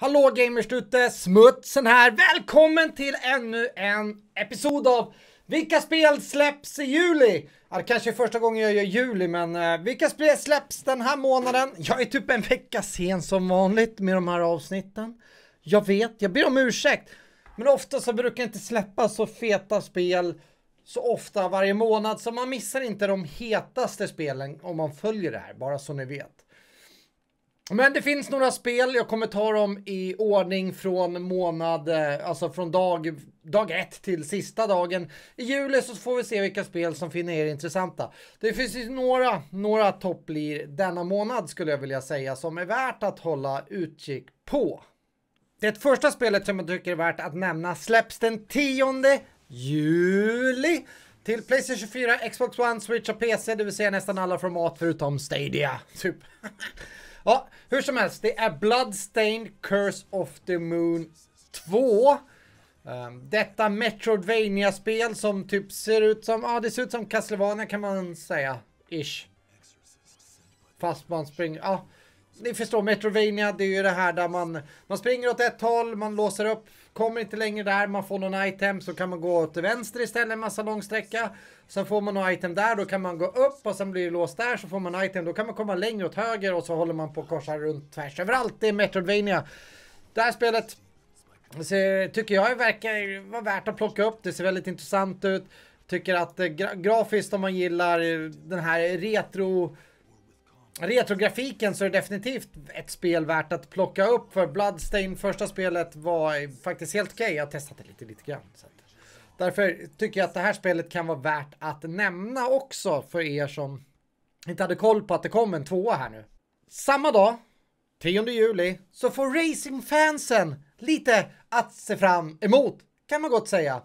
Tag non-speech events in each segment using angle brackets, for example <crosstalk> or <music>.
Hallå gamersdute, Smutsen här. Välkommen till ännu en episod av Vilka spel släpps i juli? Ja, det kanske är första gången jag gör juli, men eh, vilka spel släpps den här månaden? Jag är typ en vecka sen som vanligt med de här avsnitten. Jag vet, jag ber om ursäkt. Men ofta så brukar jag inte släppa så feta spel så ofta varje månad, så man missar inte de hetaste spelen om man följer det här, bara så ni vet. Men det finns några spel, jag kommer ta dem i ordning från månad, eh, alltså från dag, dag ett till sista dagen. I juli så får vi se vilka spel som finner er intressanta. Det finns ju några, några topplir denna månad skulle jag vilja säga som är värt att hålla utkik på. Det första spelet som jag tycker är värt att nämna släpps den 10 juli till Playstation 24, Xbox One, Switch och PC, det vill säga nästan alla format förutom Stadia, typ. Ja, hur som helst, det är Bloodstained Curse of the Moon 2. Um, ehm, detta metroidvania spel som typ ser ut som, ja ah, det ser ut som Castlevania kan man säga, ish. Fast man springer, ja. Ah ni förstår, Metrovania, det är ju det här där man, man springer åt ett håll, man låser upp, kommer inte längre där, man får någon item, så kan man gå åt vänster istället en massa långsträcka. Sen får man någon item där, då kan man gå upp och sen blir det låst där, så får man item, då kan man komma längre åt höger och så håller man på och korsa runt tvärs överallt. Det är Metrovania. Det här spelet så, tycker jag verkar vara värt att plocka upp, det ser väldigt intressant ut. Tycker att eh, gra grafiskt om man gillar eh, den här retro retrografiken så är det definitivt ett spel värt att plocka upp för Bloodstain, första spelet var faktiskt helt okej. Okay. Jag har testat det lite, lite grann. Så därför tycker jag att det här spelet kan vara värt att nämna också för er som inte hade koll på att det kom en tvåa här nu. Samma dag, 10 juli, så får racingfansen lite att se fram emot, kan man gott säga.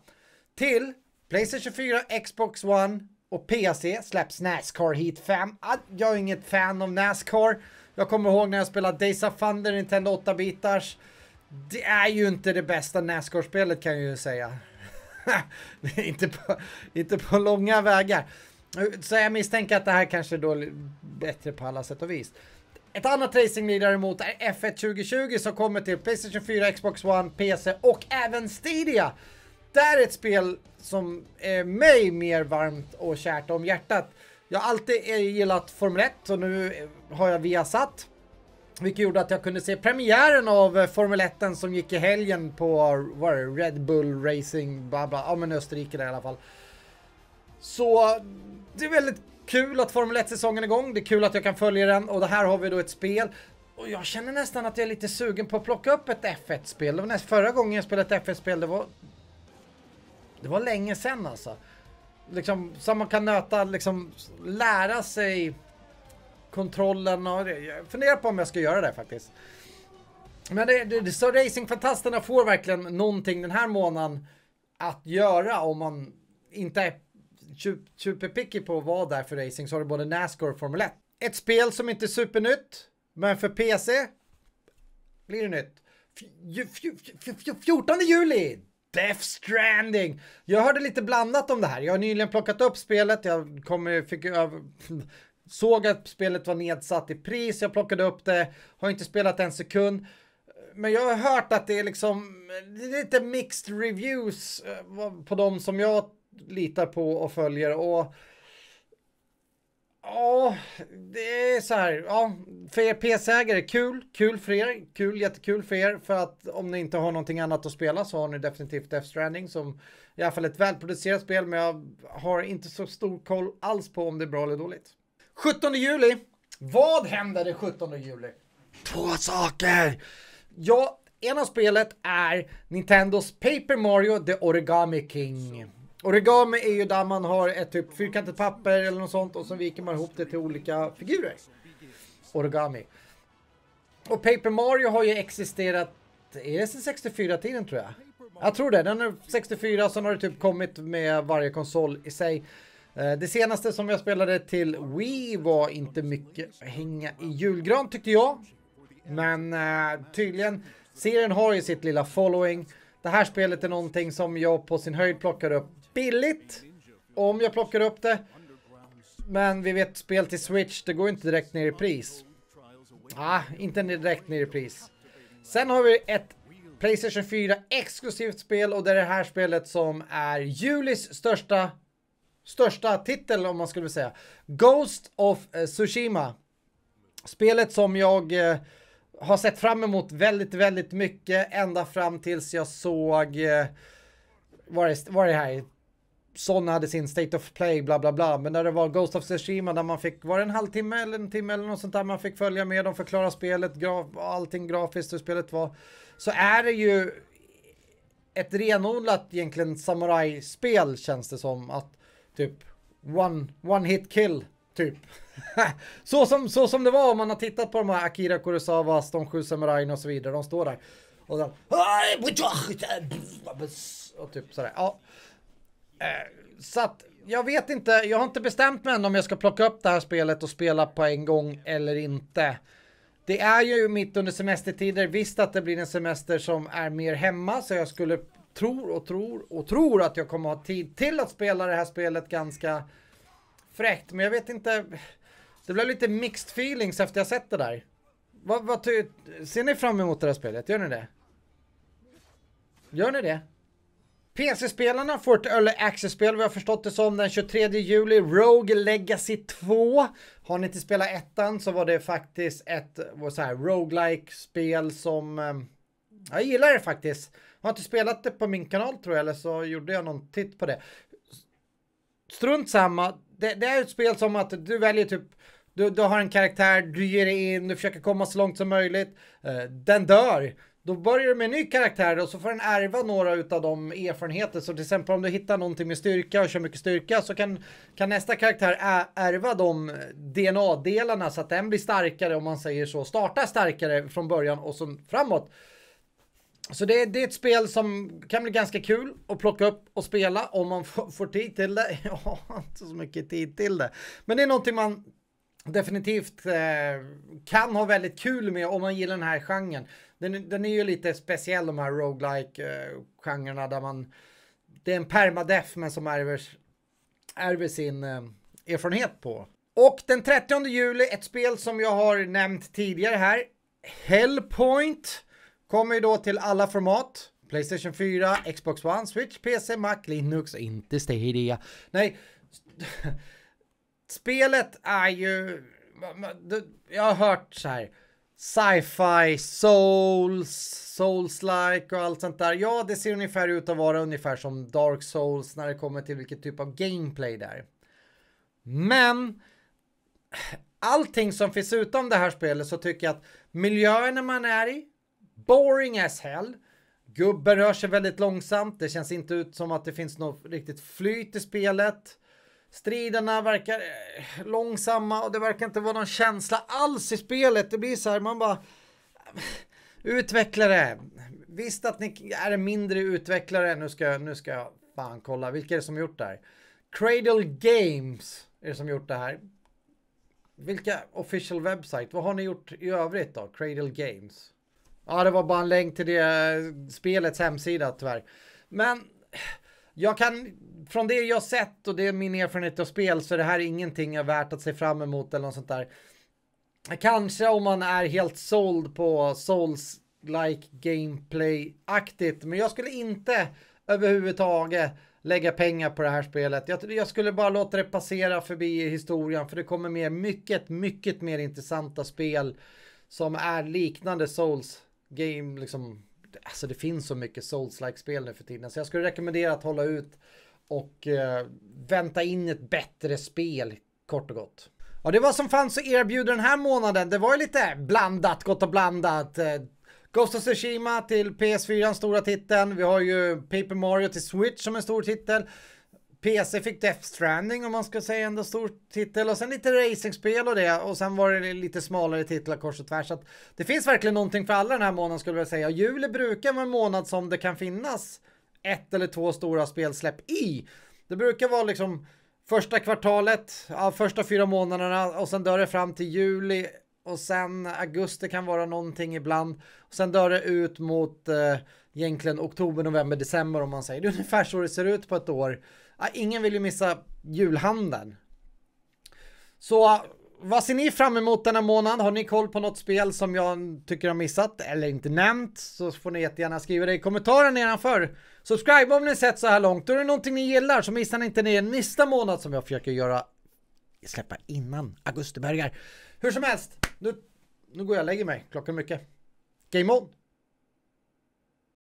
Till Playstation 4, Xbox One, och PC släpps Nascar Heat 5. Ah, jag är inget fan av Nascar. Jag kommer ihåg när jag spelade Days of Thunder, Nintendo 8-bitars. Det är ju inte det bästa Nascar-spelet kan jag ju säga. <laughs> inte, på, inte på långa vägar. Så jag misstänker att det här kanske är bättre på alla sätt och vis. Ett annat racingbil däremot är F1 2020 som kommer till Playstation 4, Xbox One, PC och även Stadia där är ett spel som är mig mer varmt och kärt om hjärtat. Jag har alltid eh, gillat Formel 1 och nu eh, har jag Viasat. Vilket gjorde att jag kunde se premiären av eh, Formel 1 som gick i helgen på vad det, Red Bull Racing, bla bla, ja men Österrike där i alla fall. Så det är väldigt kul att Formel 1-säsongen är igång, det är kul att jag kan följa den och det här har vi då ett spel. Och jag känner nästan att jag är lite sugen på att plocka upp ett F1-spel. Förra gången jag spelade ett F1-spel, det var det var länge sedan alltså. Liksom, så man kan nöta, liksom lära sig kontrollen och det. Jag funderar på om jag ska göra det faktiskt. Men det, det, så racingfantasterna får verkligen någonting den här månaden att göra om man inte är superpicky på att vara där för racing så har du både Nascar och Formel 1. Ett spel som inte är supernytt, men för PC blir det nytt. 14 juli! Death Stranding! Jag hörde lite blandat om det här. Jag har nyligen plockat upp spelet. Jag kommer, fick, jag, <laughs> såg att spelet var nedsatt i pris. Jag plockade upp det. Har inte spelat en sekund. Men jag har hört att det är liksom lite mixed reviews eh, på de som jag litar på och följer. Och Ja, det är så här. Ja, för er ps ägare kul. Kul för er. Kul, jättekul för er. För att om ni inte har någonting annat att spela så har ni definitivt Death Stranding som i alla fall ett välproducerat spel. Men jag har inte så stor koll alls på om det är bra eller dåligt. 17 juli. Vad händer den 17 juli? Två saker. Ja, en av spelet är Nintendos Paper Mario The Origami King. Origami är ju där man har ett typ fyrkantigt papper eller något sånt och så viker man ihop det till olika figurer. Origami. Och Paper Mario har ju existerat, är det sen 64-tiden tror jag? Jag tror det, den är 64, sen har det typ kommit med varje konsol i sig. Eh, det senaste som jag spelade till Wii var inte mycket att hänga i julgran tyckte jag. Men eh, tydligen, serien har ju sitt lilla following. Det här spelet är någonting som jag på sin höjd plockar upp billigt. Om jag plockar upp det. Men vi vet spel till Switch, det går inte direkt ner i pris. Ah, inte direkt ner i pris. Sen har vi ett Playstation 4 exklusivt spel och det är det här spelet som är Julis största största titel om man skulle säga. Ghost of Tsushima. Spelet som jag eh, har sett fram emot väldigt, väldigt mycket ända fram tills jag såg eh, var det, var det här Son hade sin State of Play, bla bla bla. Men när det var Ghost of Tsushima där man fick, var det en halvtimme eller en timme eller något sånt där man fick följa med dem, förklara spelet, graf, allting grafiskt hur spelet var. Så är det ju ett renodlat egentligen samurajspel känns det som. Att typ one, one hit kill, typ. <laughs> så, som, så som det var om man har tittat på de här Akira Kurosawas, de sju samurajerna och så vidare. De står där. Och de... Och typ sådär. Ja. Eh, så att jag vet inte. Jag har inte bestämt mig än om jag ska plocka upp det här spelet och spela på en gång eller inte. Det är ju mitt under semestertider. Visst att det blir en semester som är mer hemma så jag skulle tro och tror och tror att jag kommer ha tid till att spela det här spelet ganska fräckt. Men jag vet inte. Det blev lite mixed feelings efter jag sett det där. Vad, vad ty, ser ni fram emot det här spelet? Gör ni det? Gör ni det? PC-spelarna får ett Early Access-spel, vi har förstått det som, den 23 juli. Rogue Legacy 2. Har ni inte spelat ettan så var det faktiskt ett så här, roguelike spel som... Ehm, jag gillar det faktiskt. har inte spelat det på min kanal tror jag, eller så gjorde jag någon titt på det. Strunt samma, det, det är ett spel som att du väljer typ du, du har en karaktär, du ger dig in, du försöker komma så långt som möjligt. Eh, den dör. Då börjar du med en ny karaktär och så får den ärva några utav de erfarenheter. Så till exempel om du hittar någonting med styrka och kör mycket styrka så kan, kan nästa karaktär ärva de DNA-delarna så att den blir starkare om man säger så. Starta starkare från början och så framåt. Så det, det, är ett spel som kan bli ganska kul att plocka upp och spela om man får tid till det. <laughs> Jag har inte så mycket tid till det. Men det är någonting man definitivt eh, kan ha väldigt kul med om man gillar den här genren. Den, den är ju lite speciell de här roguelike eh, genrerna där man det är en permadef men som ärver, ärver sin eh, erfarenhet på. Och den 30 juli, ett spel som jag har nämnt tidigare här, Hellpoint. Kommer ju då till alla format. Playstation 4, Xbox One, Switch, PC, Mac, Linux, inte Stadia. Nej, <laughs> spelet är ju... Jag har hört så här sci-fi, souls, souls-like och allt sånt där. Ja, det ser ungefär ut att vara ungefär som Dark Souls när det kommer till vilken typ av gameplay det är. Men allting som finns utom det här spelet så tycker jag att miljöerna man är i, boring as hell. Gubben rör sig väldigt långsamt. Det känns inte ut som att det finns något riktigt flyt i spelet. Striderna verkar eh, långsamma och det verkar inte vara någon känsla alls i spelet. Det blir så här, man bara... Utvecklare! Visst att ni är mindre utvecklare. Nu ska, nu ska jag fan kolla. Vilka är det som gjort det här? Cradle Games är det som gjort det här. Vilka official website? Vad har ni gjort i övrigt då? Cradle Games? Ja, det var bara en länk till det eh, spelets hemsida tyvärr. Men jag kan, från det jag sett och det är min erfarenhet av spel så är det här ingenting jag värt att se fram emot eller något sånt där. Kanske om man är helt såld på Souls-like gameplay-aktigt, men jag skulle inte överhuvudtaget lägga pengar på det här spelet. Jag, jag, skulle bara låta det passera förbi i historien, för det kommer mer, mycket, mycket mer intressanta spel som är liknande Souls game liksom, alltså det finns så mycket souls-like spel nu för tiden. Så jag skulle rekommendera att hålla ut och eh, vänta in ett bättre spel kort och gott. Ja, det var som fanns att erbjuda den här månaden. Det var ju lite blandat, gott och blandat. Eh, Ghost of Tsushima till PS4, den stora titeln. Vi har ju Paper Mario till Switch som är en stor titel. PC fick Death Stranding om man ska säga en stor titel och sen lite racingspel och det och sen var det lite smalare titlar kors och tvärs. Så att det finns verkligen någonting för alla den här månaden skulle jag säga. och Juli brukar vara en månad som det kan finnas ett eller två stora spelsläpp i. Det brukar vara liksom första kvartalet, ja, första fyra månaderna och sen dör det fram till juli och sen augusti kan vara någonting ibland. Och sen dör det ut mot eh, egentligen oktober, november, december om man säger. Det är ungefär så det ser ut på ett år. Ja, ah, ingen vill ju missa julhandeln. Så vad ser ni fram emot denna månad? Har ni koll på något spel som jag tycker har missat eller inte nämnt så får ni jättegärna skriva det i kommentaren nedanför. Subscribe om ni sett så här långt. Då är det någonting ni gillar så missar ni inte nästa månad som jag försöker göra släppa innan augustibergar. Hur som helst, nu, nu går jag och lägger mig. Klockan är mycket. Game on!